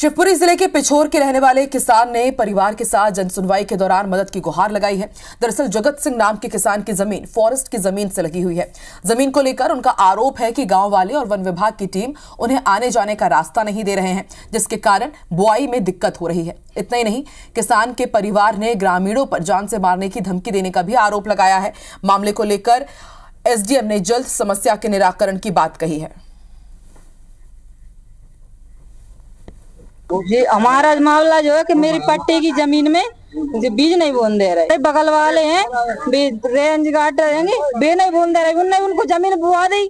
शिवपुरी जिले के पिछोर के रहने वाले किसान ने परिवार के साथ जनसुनवाई के दौरान मदद की गुहार लगाई है दरअसल जगत सिंह नाम के किसान की जमीन फॉरेस्ट की जमीन से लगी हुई है जमीन को लेकर उनका आरोप है कि गांव वाले और वन विभाग की टीम उन्हें आने जाने का रास्ता नहीं दे रहे हैं जिसके कारण बुआई में दिक्कत हो रही है इतना ही नहीं किसान के परिवार ने ग्रामीणों पर जान से मारने की धमकी देने का भी आरोप लगाया है मामले को लेकर एसडीएम ने जल्द समस्या के निराकरण की बात कही है ये हमारा मामला जो है कि मेरी पट्टे की जमीन में जो बीज नहीं बोन दे रहे बगल वाले हैं रेंज गार्ड रहेंगे बे नहीं बोन दे रहे उनने उनको जमीन बुआ दी